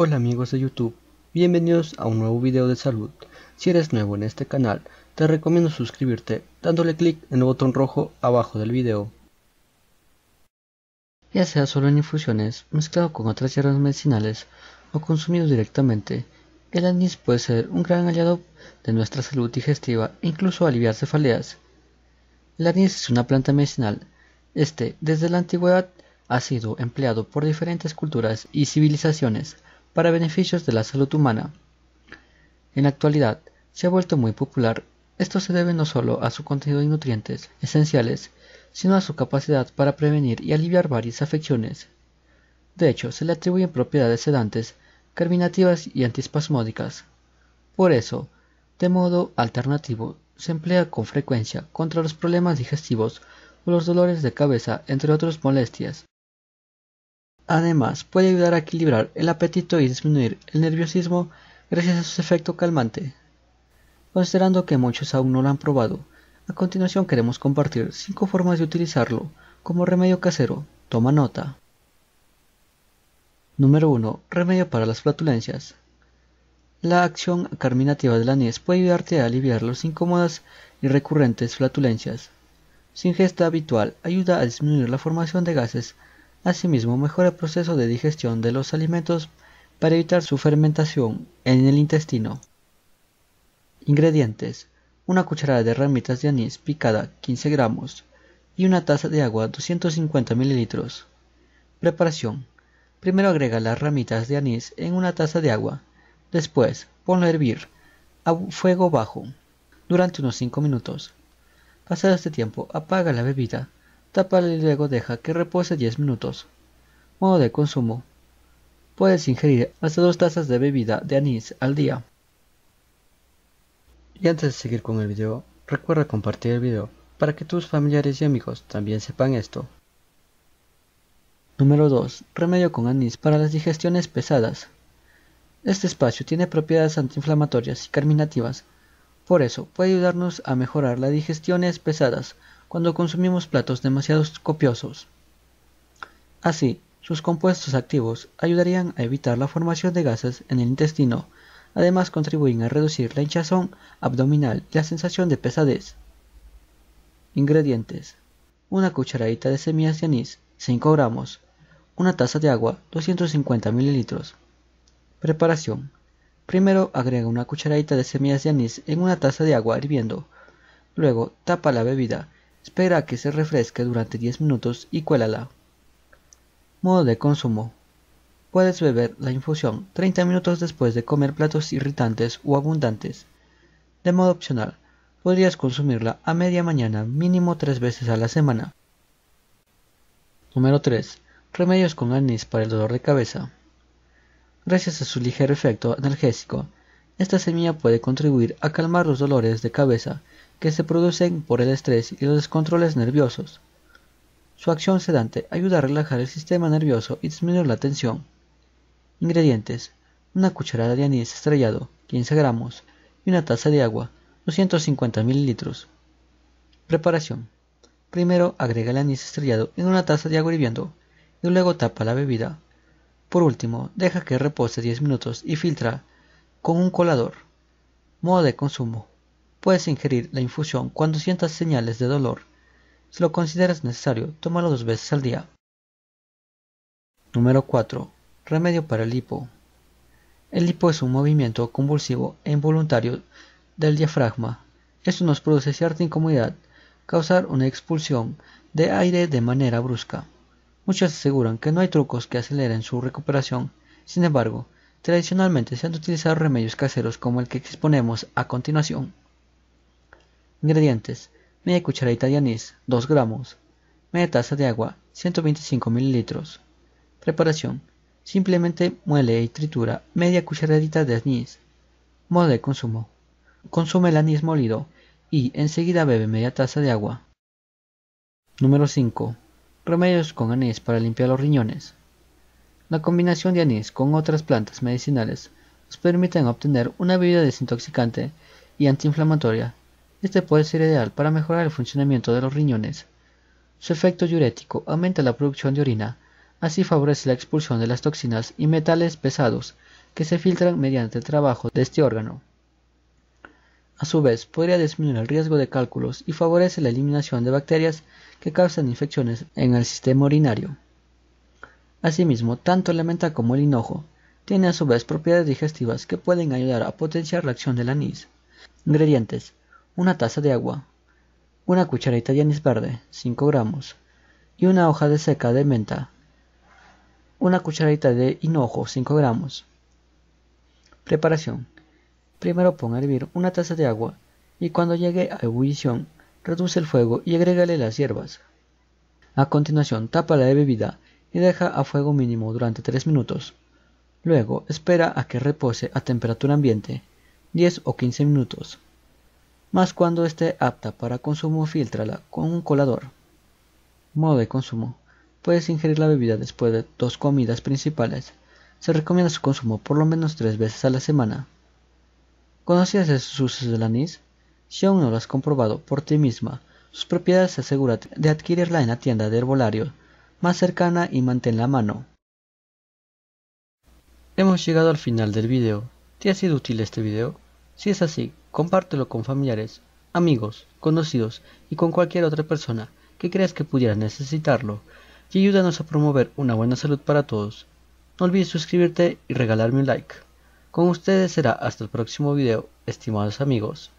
Hola amigos de YouTube, bienvenidos a un nuevo video de salud. Si eres nuevo en este canal, te recomiendo suscribirte dándole clic en el botón rojo abajo del video. Ya sea solo en infusiones, mezclado con otras hierbas medicinales o consumido directamente, el anís puede ser un gran aliado de nuestra salud digestiva e incluso aliviar cefaleas. El anís es una planta medicinal. Este, desde la antigüedad, ha sido empleado por diferentes culturas y civilizaciones para beneficios de la salud humana. En la actualidad se ha vuelto muy popular. Esto se debe no solo a su contenido de nutrientes esenciales, sino a su capacidad para prevenir y aliviar varias afecciones. De hecho, se le atribuyen propiedades sedantes, carminativas y antispasmódicas. Por eso, de modo alternativo, se emplea con frecuencia contra los problemas digestivos o los dolores de cabeza, entre otras molestias. Además, puede ayudar a equilibrar el apetito y disminuir el nerviosismo gracias a su efecto calmante. Considerando que muchos aún no lo han probado, a continuación queremos compartir 5 formas de utilizarlo como remedio casero. Toma nota. Número 1. Remedio para las flatulencias. La acción carminativa la anís puede ayudarte a aliviar las incómodas y recurrentes flatulencias. Su ingesta habitual ayuda a disminuir la formación de gases Asimismo, mejora el proceso de digestión de los alimentos para evitar su fermentación en el intestino. Ingredientes. Una cucharada de ramitas de anís picada 15 gramos y una taza de agua 250 ml Preparación. Primero agrega las ramitas de anís en una taza de agua. Después, ponlo a hervir a fuego bajo durante unos 5 minutos. Pasado este tiempo, apaga la bebida Tápala y luego deja que repose 10 minutos. Modo de consumo. Puedes ingerir hasta dos tazas de bebida de anís al día. Y antes de seguir con el video, recuerda compartir el video para que tus familiares y amigos también sepan esto. Número 2. Remedio con anís para las digestiones pesadas. Este espacio tiene propiedades antiinflamatorias y carminativas, por eso puede ayudarnos a mejorar las digestiones pesadas cuando consumimos platos demasiado copiosos. Así, sus compuestos activos ayudarían a evitar la formación de gases en el intestino, además contribuyen a reducir la hinchazón abdominal y la sensación de pesadez. Ingredientes. Una cucharadita de semillas de anís, 5 gramos. Una taza de agua, 250 mililitros. Preparación. Primero agrega una cucharadita de semillas de anís en una taza de agua hirviendo. Luego tapa la bebida Espera a que se refresque durante 10 minutos y cuélala. Modo de consumo. Puedes beber la infusión 30 minutos después de comer platos irritantes o abundantes. De modo opcional, podrías consumirla a media mañana mínimo tres veces a la semana. Número 3. Remedios con anís para el dolor de cabeza. Gracias a su ligero efecto analgésico, esta semilla puede contribuir a calmar los dolores de cabeza que se producen por el estrés y los descontroles nerviosos. Su acción sedante ayuda a relajar el sistema nervioso y disminuir la tensión. Ingredientes: una cucharada de anís estrellado, 15 gramos, y una taza de agua, 250 ml. Preparación: primero agrega el anís estrellado en una taza de agua hirviendo y luego tapa la bebida. Por último, deja que repose 10 minutos y filtra con un colador. Modo de consumo: Puedes ingerir la infusión cuando sientas señales de dolor. Si lo consideras necesario, tómalo dos veces al día. Número 4. Remedio para el hipo. El hipo es un movimiento convulsivo e involuntario del diafragma. Esto nos produce cierta incomodidad, causar una expulsión de aire de manera brusca. Muchos aseguran que no hay trucos que aceleren su recuperación, sin embargo, tradicionalmente se han utilizado remedios caseros como el que exponemos a continuación. Ingredientes: media cucharadita de anís, 2 gramos, media taza de agua, 125 mililitros. Preparación: simplemente muele y tritura media cucharadita de anís. Modo de consumo: consume el anís molido y enseguida bebe media taza de agua. Número 5. Remedios con anís para limpiar los riñones. La combinación de anís con otras plantas medicinales nos permiten obtener una bebida desintoxicante y antiinflamatoria este puede ser ideal para mejorar el funcionamiento de los riñones. Su efecto diurético aumenta la producción de orina, así favorece la expulsión de las toxinas y metales pesados que se filtran mediante el trabajo de este órgano. A su vez, podría disminuir el riesgo de cálculos y favorece la eliminación de bacterias que causan infecciones en el sistema urinario. Asimismo, tanto la menta como el hinojo tienen a su vez propiedades digestivas que pueden ayudar a potenciar la acción del anís. Ingredientes una taza de agua, una cucharita de anís verde, 5 gramos, y una hoja de seca de menta, una cucharita de hinojo, 5 gramos. Preparación. Primero pon a hervir una taza de agua y cuando llegue a ebullición, reduce el fuego y agrégale las hierbas. A continuación, tapa la de bebida y deja a fuego mínimo durante 3 minutos. Luego, espera a que repose a temperatura ambiente, 10 o 15 minutos más cuando esté apta para consumo filtrala con un colador. Modo de consumo. Puedes ingerir la bebida después de dos comidas principales. Se recomienda su consumo por lo menos tres veces a la semana. ¿Conocías esos usos del anís? Si aún no lo has comprobado por ti misma, sus propiedades asegúrate de adquirirla en la tienda de herbolario más cercana y mantén la mano. Hemos llegado al final del video. ¿Te ha sido útil este video? Si es así, Compártelo con familiares, amigos, conocidos y con cualquier otra persona que creas que pudiera necesitarlo y ayúdanos a promover una buena salud para todos. No olvides suscribirte y regalarme un like. Con ustedes será hasta el próximo video, estimados amigos.